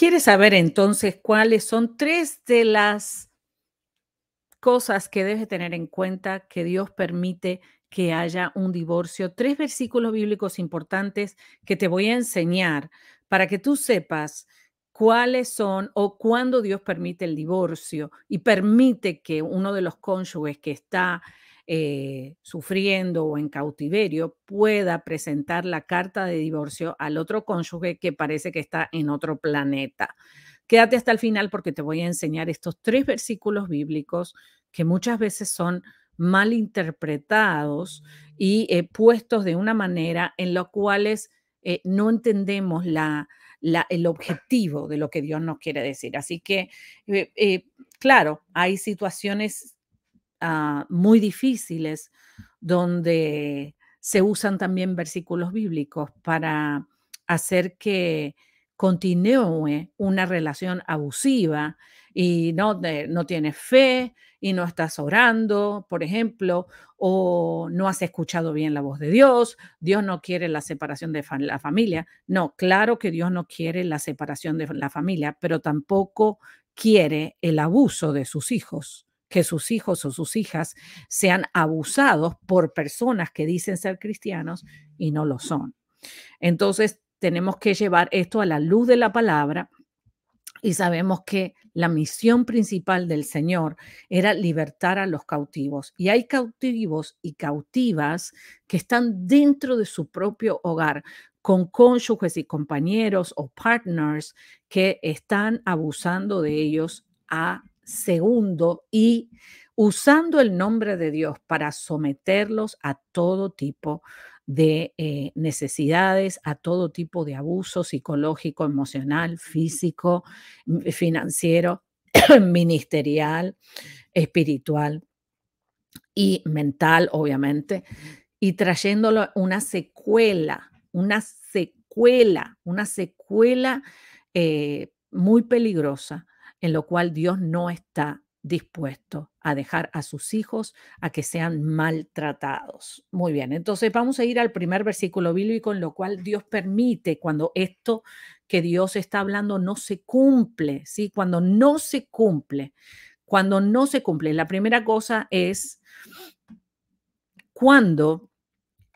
¿Quieres saber entonces cuáles son tres de las cosas que debes tener en cuenta que Dios permite que haya un divorcio? Tres versículos bíblicos importantes que te voy a enseñar para que tú sepas cuáles son o cuándo Dios permite el divorcio y permite que uno de los cónyuges que está eh, sufriendo o en cautiverio pueda presentar la carta de divorcio al otro cónyuge que parece que está en otro planeta. Quédate hasta el final porque te voy a enseñar estos tres versículos bíblicos que muchas veces son mal interpretados y eh, puestos de una manera en la cuales eh, no entendemos la, el objetivo de lo que Dios nos quiere decir. Así que, claro, hay situaciones Ah, muy difíciles, donde se usan también versículos bíblicos para hacer que continúe una relación abusiva y no, eh, no tienes fe y no estás orando, por ejemplo, o no has escuchado bien la voz de Dios, Dios no quiere la separación de la familia. No, claro que Dios no quiere la separación de la familia, pero tampoco quiere el abuso de sus hijos que sus hijos o sus hijas sean abusados por personas que dicen ser cristianos y no lo son. Entonces, tenemos que llevar esto a la luz de la palabra y sabemos que la misión principal del Señor era libertar a los cautivos. Y hay cautivos y cautivas que están dentro de su propio hogar, con cónyuges y compañeros o partners que están abusando de ellos a segundo y usando el nombre de Dios para someterlos a todo tipo de eh, necesidades, a todo tipo de abuso psicológico, emocional, físico, mm, financiero, ministerial, espiritual y mental, obviamente, y trayéndolo una secuela, una secuela, una secuela eh, muy peligrosa en lo cual Dios no está dispuesto a dejar a sus hijos a que sean maltratados. Muy bien, entonces vamos a ir al primer versículo bíblico en lo cual Dios permite cuando esto que Dios está hablando no se cumple, ¿sí? Cuando no se cumple, cuando no se cumple. La primera cosa es cuando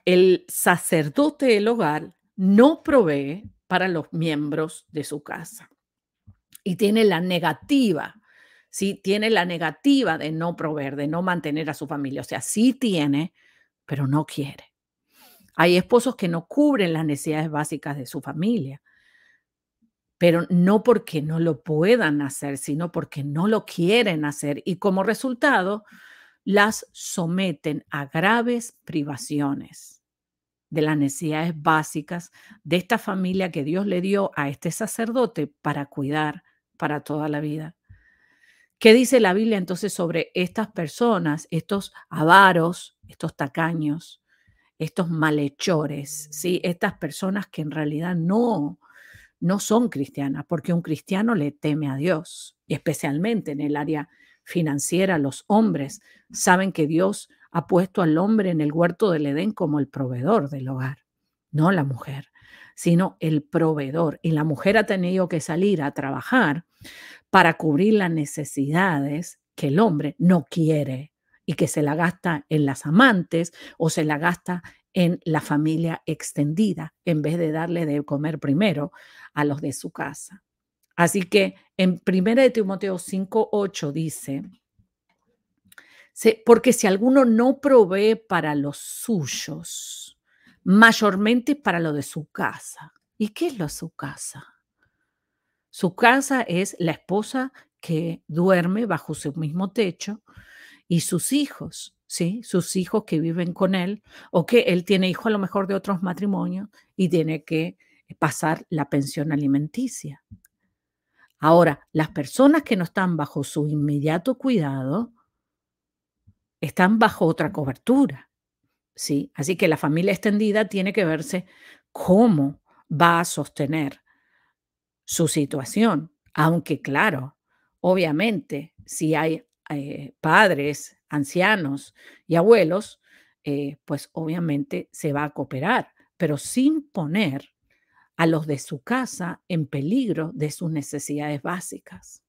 el sacerdote del hogar no provee para los miembros de su casa y tiene la negativa, ¿sí? Tiene la negativa de no proveer, de no mantener a su familia. O sea, sí tiene, pero no quiere. Hay esposos que no cubren las necesidades básicas de su familia, pero no porque no lo puedan hacer, sino porque no lo quieren hacer y como resultado las someten a graves privaciones de las necesidades básicas de esta familia que Dios le dio a este sacerdote para cuidar para toda la vida. ¿Qué dice la Biblia entonces sobre estas personas, estos avaros, estos tacaños, estos malhechores, ¿sí? estas personas que en realidad no, no son cristianas, porque un cristiano le teme a Dios, y especialmente en el área financiera, los hombres saben que Dios ha puesto al hombre en el huerto del Edén como el proveedor del hogar, no la mujer sino el proveedor. Y la mujer ha tenido que salir a trabajar para cubrir las necesidades que el hombre no quiere y que se la gasta en las amantes o se la gasta en la familia extendida en vez de darle de comer primero a los de su casa. Así que en 1 Timoteo 5:8 dice, porque si alguno no provee para los suyos, mayormente para lo de su casa. ¿Y qué es lo de su casa? Su casa es la esposa que duerme bajo su mismo techo y sus hijos, ¿sí? Sus hijos que viven con él o que él tiene hijos a lo mejor de otros matrimonios y tiene que pasar la pensión alimenticia. Ahora, las personas que no están bajo su inmediato cuidado están bajo otra cobertura. Así que la familia extendida tiene que verse cómo va a sostener su situación, aunque claro, obviamente, si hay eh, padres, ancianos y abuelos, eh, pues obviamente se va a cooperar, pero sin poner a los de su casa en peligro de sus necesidades básicas.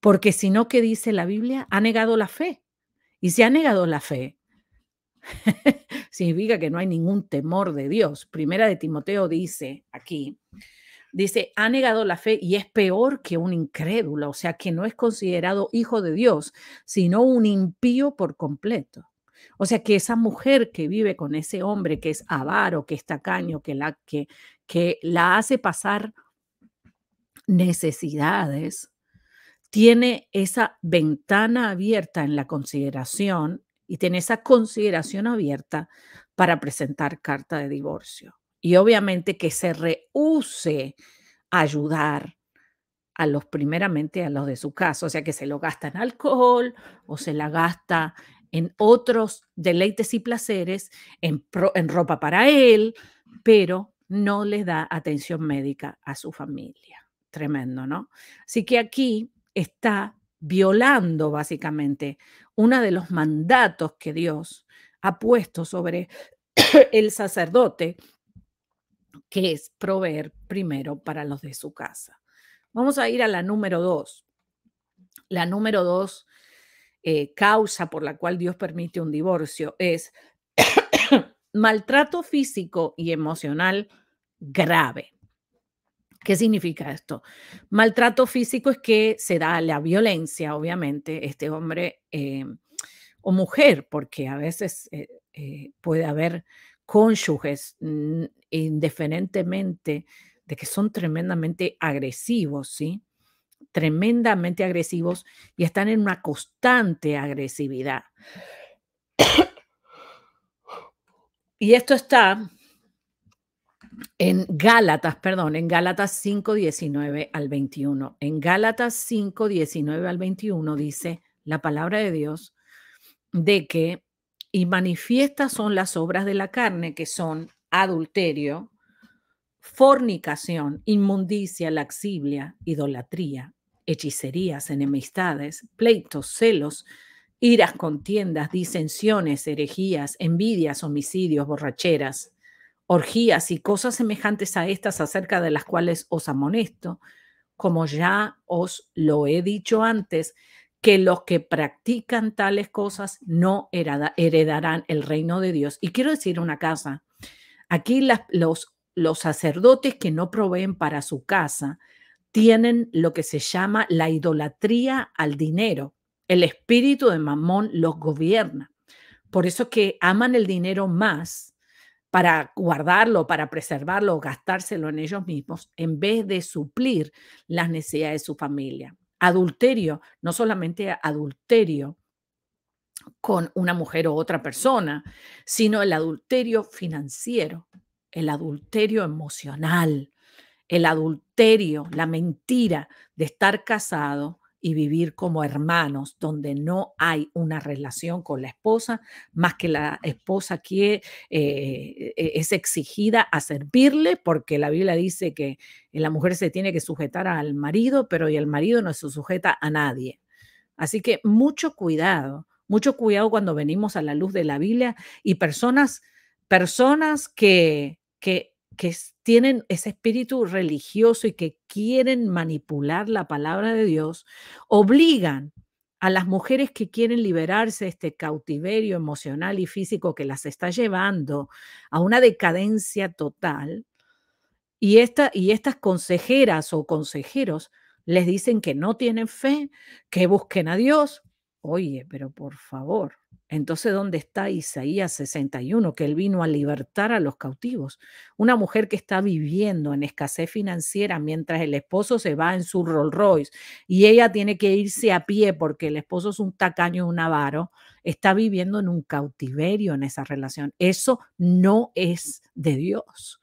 Porque si no, ¿qué dice la Biblia? Ha negado la fe. Y si ha negado la fe, significa que no hay ningún temor de Dios. Primera de Timoteo dice aquí, dice, ha negado la fe y es peor que un incrédulo, o sea, que no es considerado hijo de Dios, sino un impío por completo. O sea, que esa mujer que vive con ese hombre que es avaro, que es tacaño, que la, que, que la hace pasar necesidades, tiene esa ventana abierta en la consideración y tiene esa consideración abierta para presentar carta de divorcio. Y obviamente que se rehúse ayudar a los primeramente a los de su casa, o sea que se lo gasta en alcohol o se la gasta en otros deleites y placeres, en, en ropa para él, pero no le da atención médica a su familia. Tremendo, ¿no? Así que aquí está violando básicamente uno de los mandatos que Dios ha puesto sobre el sacerdote, que es proveer primero para los de su casa. Vamos a ir a la número dos. La número dos eh, causa por la cual Dios permite un divorcio es maltrato físico y emocional grave. ¿Qué significa esto? Maltrato físico es que se da la violencia, obviamente, este hombre eh, o mujer, porque a veces eh, eh, puede haber cónyuges mm, indiferentemente de que son tremendamente agresivos, ¿sí? Tremendamente agresivos y están en una constante agresividad. Y esto está en Gálatas, perdón, en Gálatas 5, 19 al 21. En Gálatas 5, 19 al 21 dice la palabra de Dios de que, y manifiestas son las obras de la carne, que son adulterio, fornicación, inmundicia, laxiblia, idolatría, hechicerías, enemistades, pleitos, celos, iras, contiendas, disensiones, herejías, envidias, homicidios, borracheras orgías y cosas semejantes a estas acerca de las cuales os amonesto, como ya os lo he dicho antes, que los que practican tales cosas no heredarán el reino de Dios. Y quiero decir una casa, aquí los, los sacerdotes que no proveen para su casa tienen lo que se llama la idolatría al dinero. El espíritu de Mamón los gobierna. Por eso que aman el dinero más para guardarlo, para preservarlo, gastárselo en ellos mismos, en vez de suplir las necesidades de su familia. Adulterio, no solamente adulterio con una mujer o otra persona, sino el adulterio financiero, el adulterio emocional, el adulterio, la mentira de estar casado y vivir como hermanos, donde no hay una relación con la esposa, más que la esposa que eh, e, es exigida a servirle, porque la Biblia dice que la mujer se tiene que sujetar al marido, pero y el marido no se sujeta a nadie. Así que mucho cuidado, mucho cuidado cuando venimos a la luz de la Biblia y personas, personas que, que que tienen ese espíritu religioso y que quieren manipular la palabra de Dios, obligan a las mujeres que quieren liberarse de este cautiverio emocional y físico que las está llevando a una decadencia total, y, esta, y estas consejeras o consejeros les dicen que no tienen fe, que busquen a Dios, Oye, pero por favor, entonces ¿dónde está Isaías 61, que él vino a libertar a los cautivos? Una mujer que está viviendo en escasez financiera mientras el esposo se va en su Rolls Royce y ella tiene que irse a pie porque el esposo es un tacaño, un avaro, está viviendo en un cautiverio en esa relación. Eso no es de Dios.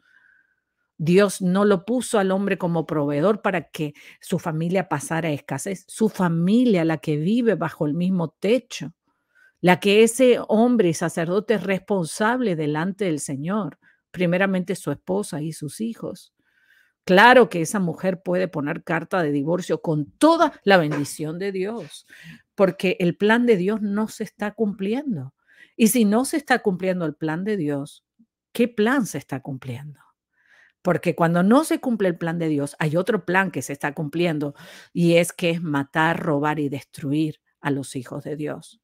Dios no lo puso al hombre como proveedor para que su familia pasara a escasez. Su familia, la que vive bajo el mismo techo, la que ese hombre y sacerdote es responsable delante del Señor, primeramente su esposa y sus hijos. Claro que esa mujer puede poner carta de divorcio con toda la bendición de Dios, porque el plan de Dios no se está cumpliendo. Y si no se está cumpliendo el plan de Dios, ¿qué plan se está cumpliendo? Porque cuando no se cumple el plan de Dios, hay otro plan que se está cumpliendo y es que es matar, robar y destruir a los hijos de Dios.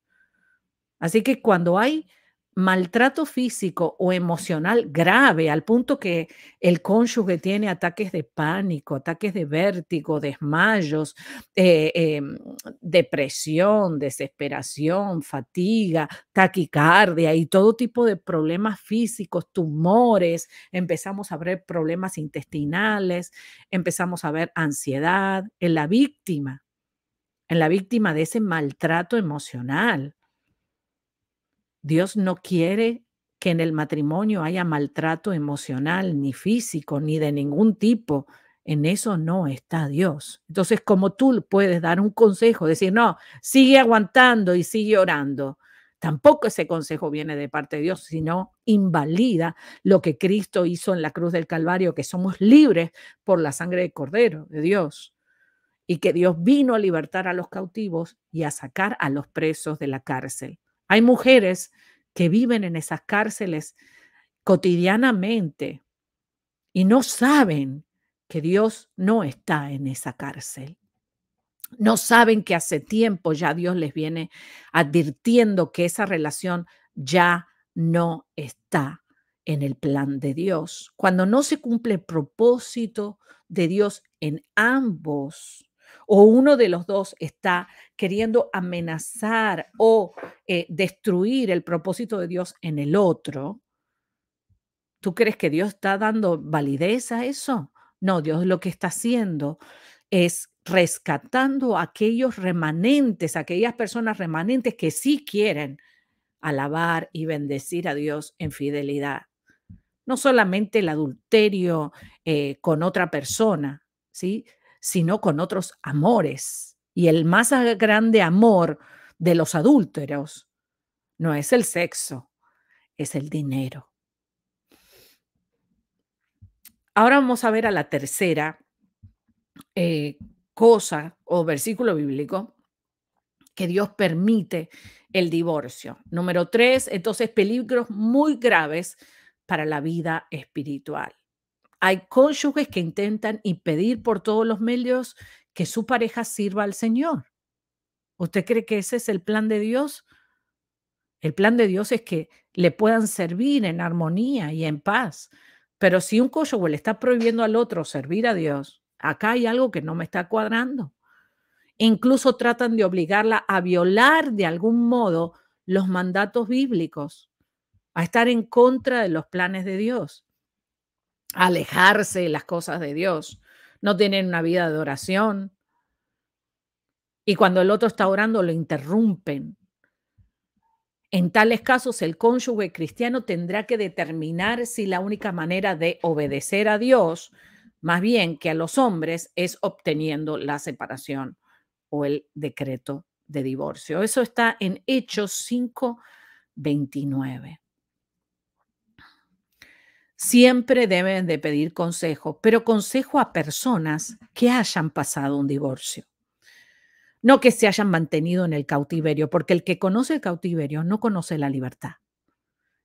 Así que cuando hay maltrato físico o emocional grave, al punto que el cónyuge tiene ataques de pánico, ataques de vértigo, desmayos, eh, em, depresión, desesperación, fatiga, taquicardia y todo tipo de problemas físicos, tumores, empezamos a ver problemas intestinales, empezamos a ver ansiedad en la víctima, en la víctima de ese maltrato emocional Dios no quiere que en el matrimonio haya maltrato emocional, ni físico, ni de ningún tipo. En eso no está Dios. Entonces, como tú puedes dar un consejo, decir, no, sigue aguantando y sigue orando, tampoco ese consejo viene de parte de Dios, sino invalida lo que Cristo hizo en la cruz del Calvario, que somos libres por la sangre del Cordero de Dios y que Dios vino a libertar a los cautivos y a sacar a los presos de la cárcel. Hay mujeres que viven en esas cárceles cotidianamente y no saben que Dios no está en esa cárcel. No saben que hace tiempo ya Dios les viene advirtiendo que esa relación ya no está en el plan de Dios. Cuando no se cumple el propósito de Dios en ambos, o uno de los dos está queriendo amenazar o eh, destruir el propósito de Dios en el otro, ¿tú crees que Dios está dando validez a eso? No, Dios lo que está haciendo es rescatando a aquellos remanentes, aquellas personas remanentes que sí quieren alabar y bendecir a Dios en fidelidad. No solamente el adulterio eh, con otra persona, ¿sí? sino con otros amores. Y el más grande amor de los adúlteros no es el sexo, es el dinero. Ahora vamos a ver a la tercera eh, cosa o versículo bíblico que Dios permite el divorcio. Número tres, entonces peligros muy graves para la vida espiritual. Hay cónyuges que intentan impedir por todos los medios que su pareja sirva al Señor. ¿Usted cree que ese es el plan de Dios? El plan de Dios es que le puedan servir en armonía y en paz. Pero si un cónyuge le está prohibiendo al otro servir a Dios, acá hay algo que no me está cuadrando. Incluso tratan de obligarla a violar de algún modo los mandatos bíblicos, a estar en contra de los planes de Dios alejarse las cosas de Dios, no tienen una vida de oración. Y cuando el otro está orando, lo interrumpen. En tales casos, el cónyuge cristiano tendrá que determinar si la única manera de obedecer a Dios, más bien que a los hombres, es obteniendo la separación o el decreto de divorcio. Eso está en Hechos 5, 29. Siempre deben de pedir consejo, pero consejo a personas que hayan pasado un divorcio, no que se hayan mantenido en el cautiverio, porque el que conoce el cautiverio no conoce la libertad.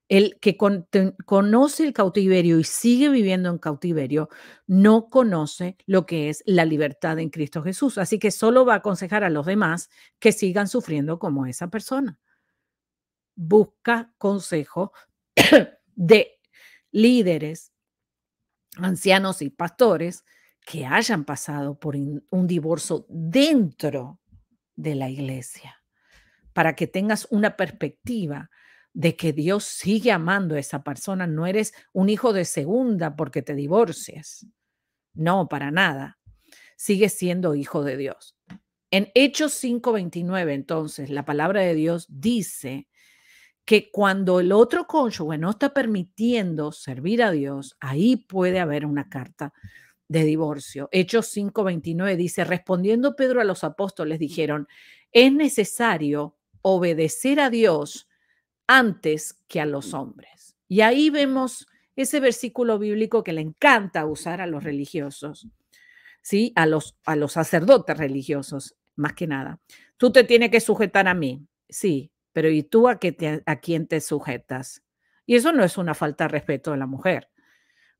El que conoce el cautiverio y sigue viviendo en cautiverio no conoce lo que es la libertad en Cristo Jesús. Así que solo va a aconsejar a los demás que sigan sufriendo como esa persona. Busca consejo de líderes, ancianos y pastores que hayan pasado por un divorcio dentro de la iglesia, para que tengas una perspectiva de que Dios sigue amando a esa persona. No eres un hijo de segunda porque te divorcias. No, para nada. Sigue siendo hijo de Dios. En Hechos 5:29, entonces, la palabra de Dios dice que cuando el otro cónyuge no está permitiendo servir a Dios, ahí puede haber una carta de divorcio. Hechos 5:29 dice, respondiendo Pedro a los apóstoles, dijeron, es necesario obedecer a Dios antes que a los hombres. Y ahí vemos ese versículo bíblico que le encanta usar a los religiosos, ¿sí? A los, a los sacerdotes religiosos, más que nada. Tú te tienes que sujetar a mí, sí, pero ¿y tú a, quién te sujetas? Y eso no es una falta de respeto de la mujer,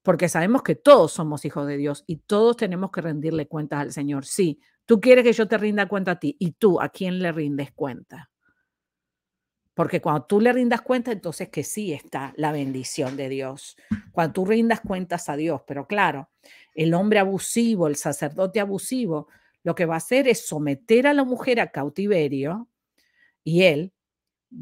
porque sabemos que todos somos hijos de Dios y todos tenemos que rendirle cuentas al Señor. Sí, tú quieres que yo te rinda cuenta a ti y tú a quién le rindes cuenta. Porque cuando tú le rindas cuenta, entonces que sí está la bendición de Dios. Cuando tú rindas cuentas a Dios, pero claro, el hombre abusivo, el sacerdote abusivo, lo que va a hacer es someter a la mujer a cautiverio y él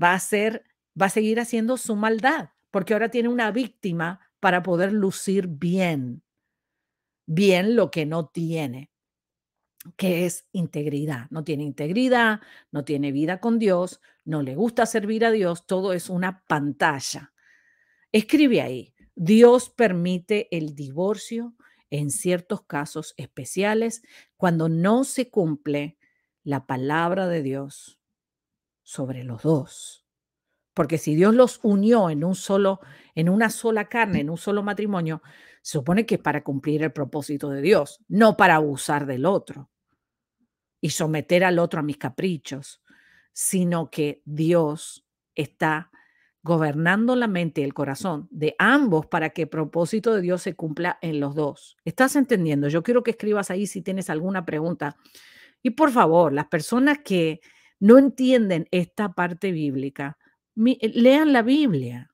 va a ser, va a seguir haciendo su maldad, porque ahora tiene una víctima para poder lucir bien, bien lo que no tiene, que es integridad. No tiene integridad, no tiene vida con Dios, no le gusta servir a Dios, todo es una pantalla. Escribe ahí, Dios permite el divorcio en ciertos casos especiales cuando no se cumple la palabra de Dios sobre los dos. Porque si Dios los unió en un solo, en una sola carne, en un solo matrimonio, se supone que es para cumplir el propósito de Dios, no para abusar del otro y someter al otro a mis caprichos, sino que Dios está gobernando la mente y el corazón de ambos para que el propósito de Dios se cumpla en los dos. ¿Estás entendiendo? Yo quiero que escribas ahí si tienes alguna pregunta. Y por favor, las personas que no entienden esta parte bíblica, eh, lean la Biblia.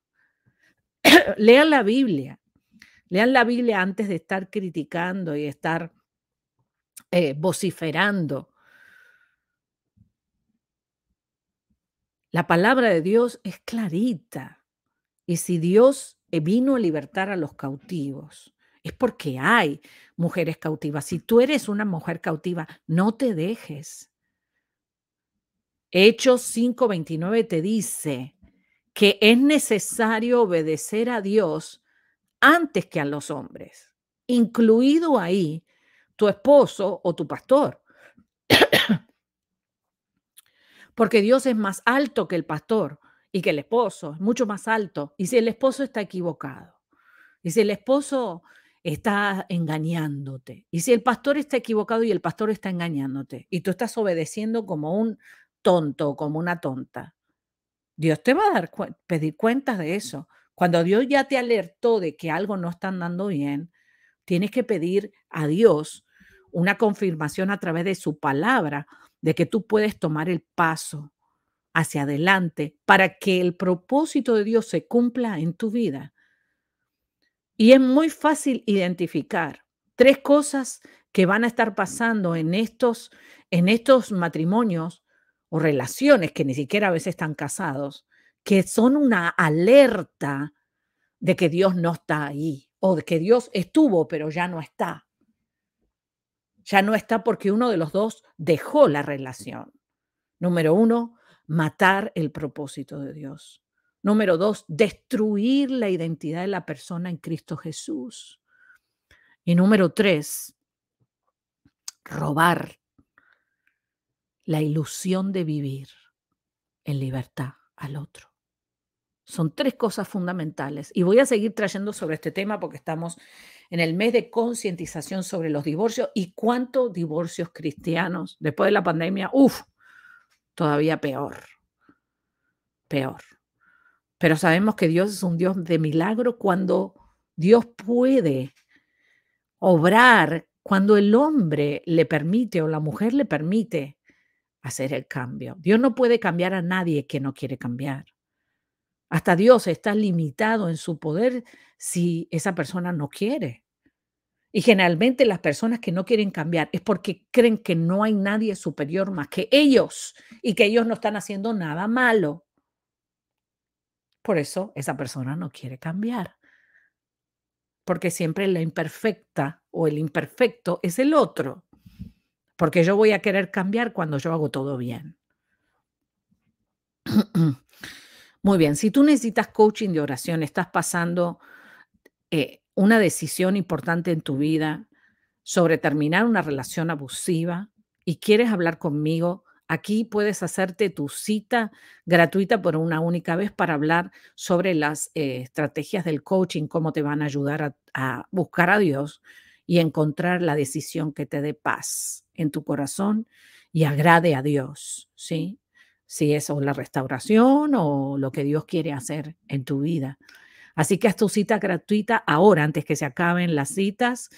lean la Biblia. Lean la Biblia antes de estar criticando y estar eh, vociferando. La palabra de Dios es clarita. Y si Dios eh, vino a libertar a los cautivos, es porque hay mujeres cautivas. Si tú eres una mujer cautiva, no te dejes. Hechos 5:29 te dice que es necesario obedecer a Dios antes que a los hombres, incluido ahí tu esposo o tu pastor. Porque Dios es más alto que el pastor y que el esposo, es mucho más alto. Y si el esposo está equivocado, y si el esposo está engañándote, y si el pastor está equivocado y el pastor está engañándote, y tú estás obedeciendo como un tonto como una tonta. Dios te va a dar pedir cuentas de mm. eso. Cuando Dios ya te alertó de que algo no está andando bien, tienes que pedir a Dios una confirmación a través de su palabra de que tú puedes tomar el paso hacia adelante para que el propósito de Dios se cumpla en tu vida. Y es muy fácil identificar tres cosas que van a estar pasando en estos, en estos matrimonios o relaciones que ni siquiera a veces están casados, que son una alerta de que Dios no está ahí o de que Dios estuvo pero ya no está. Ya no está porque uno de los dos dejó la relación. Número uno, matar el propósito de Dios. Número dos, destruir la identidad de la persona en Cristo Jesús. Y número tres, robar la ilusión de vivir en libertad al otro. Son tres cosas fundamentales. Y voy a seguir trayendo sobre este tema porque estamos en el mes de concientización sobre los divorcios y cuántos divorcios cristianos después de la pandemia, uff, todavía peor, peor. Pero sabemos que Dios es un Dios de milagro cuando Dios puede obrar, cuando el hombre le permite o la mujer le permite hacer el cambio. Dios no puede cambiar a nadie que no quiere cambiar. Hasta Dios está limitado en su poder si esa persona no quiere. Y generalmente las personas que no quieren cambiar es porque creen que no hay nadie superior más que ellos y que ellos no están haciendo nada malo. Por eso esa persona no quiere cambiar. Porque siempre la imperfecta o el imperfecto es el otro porque yo voy a querer cambiar cuando yo hago todo bien. Muy bien, si tú necesitas coaching de oración, estás pasando eh, una decisión importante en tu vida sobre terminar una relación abusiva y quieres hablar conmigo, aquí puedes hacerte tu cita gratuita por una única vez para hablar sobre las eh, estrategias del coaching, cómo te van a ayudar a buscar a Dios y encontrar la decisión que te dé paz en tu corazón y agrade a Dios, ¿sí? Si es la restauración o lo que Dios quiere hacer en tu vida. Así que haz tu cita gratuita ahora, antes que se acaben las citas,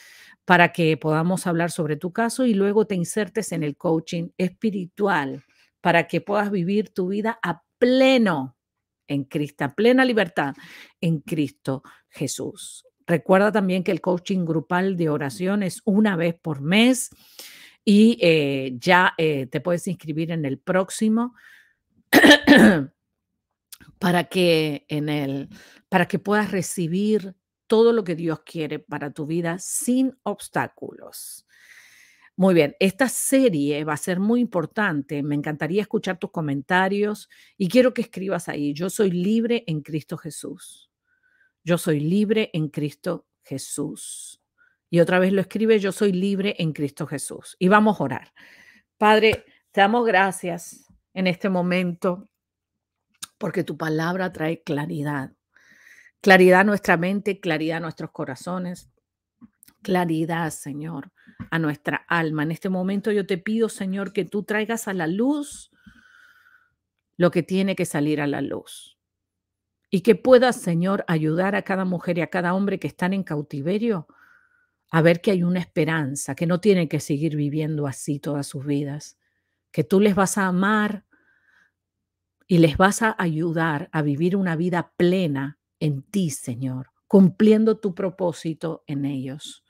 para que podamos hablar sobre tu caso y luego te insertes en el coaching espiritual para que puedas vivir tu vida a pleno en Cristo, a plena libertad en Cristo Jesús. Recuerda también que el coaching grupal de oración es una vez por mes y eh, ya eh, te puedes inscribir en el próximo para que en el para que puedas recibir todo lo que Dios quiere para tu vida sin obstáculos. Muy bien, esta serie va a ser muy importante. Me encantaría escuchar tus comentarios y quiero que escribas ahí. Yo soy libre en Cristo Jesús. Yo soy libre en Cristo Jesús. Y otra vez lo escribe, yo soy libre en Cristo Jesús. Y vamos a orar. Padre, te damos gracias en este momento porque tu palabra trae claridad. Claridad a nuestra mente, claridad a nuestros corazones, claridad, Señor, a nuestra alma. En este momento yo te pido, Señor, que tú traigas a la luz lo que tiene que salir a la luz y que puedas, Señor, ayudar a cada mujer y a cada hombre que están en cautiverio a ver que hay una esperanza, que no tienen que seguir viviendo así todas sus vidas, que tú les vas a amar y les vas a ayudar a vivir una vida plena en ti, Señor, cumpliendo tu propósito en ellos.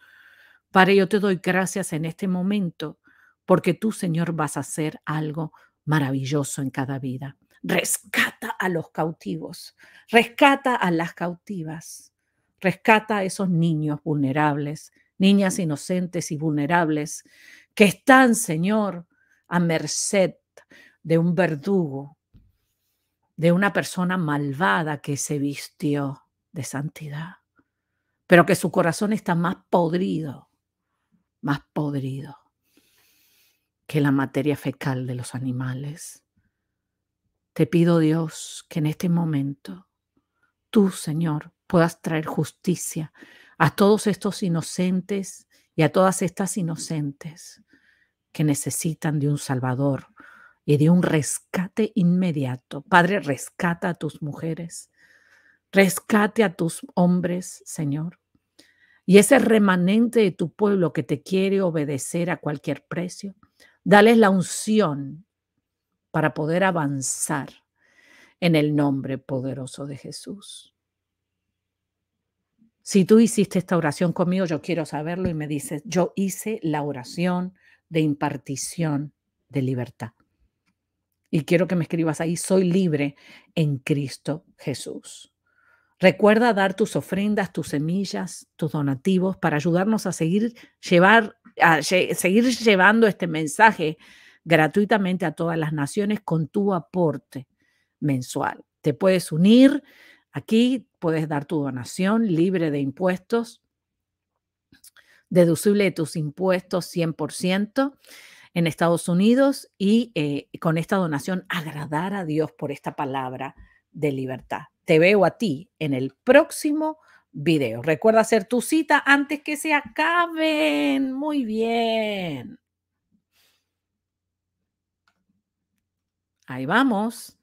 Para ello te doy gracias en este momento porque tú, Señor, vas a hacer algo maravilloso en cada vida rescata a los cautivos, rescata a las cautivas, rescata a esos niños vulnerables, niñas inocentes y vulnerables que están, Señor, a merced de un verdugo, de una persona malvada que se vistió de santidad, pero que su corazón está más podrido, más podrido que la materia fecal de los animales. Te pido Dios que en este momento tú, Señor, puedas traer justicia a todos estos inocentes y a todas estas inocentes que necesitan de un Salvador y de un rescate inmediato. Padre, rescata a tus mujeres, rescate a tus hombres, Señor. Y ese remanente de tu pueblo que te quiere obedecer a cualquier precio, dales la unción para poder avanzar en el nombre poderoso de Jesús. Si tú hiciste esta oración conmigo, yo quiero saberlo y me dices, yo hice la oración de impartición de libertad. Y quiero que me escribas ahí, soy libre en Cristo Jesús. Recuerda dar tus ofrendas, tus semillas, tus donativos para ayudarnos a seguir, llevar, a seguir llevando este mensaje gratuitamente a todas las naciones con tu aporte mensual. Te puedes unir aquí, puedes dar tu donación libre de impuestos, deducible de tus impuestos 100% en Estados Unidos y eh, con esta donación agradar a Dios por esta palabra de libertad. Te veo a ti en el próximo video. Recuerda hacer tu cita antes que se acaben. Muy bien. Ahí vamos.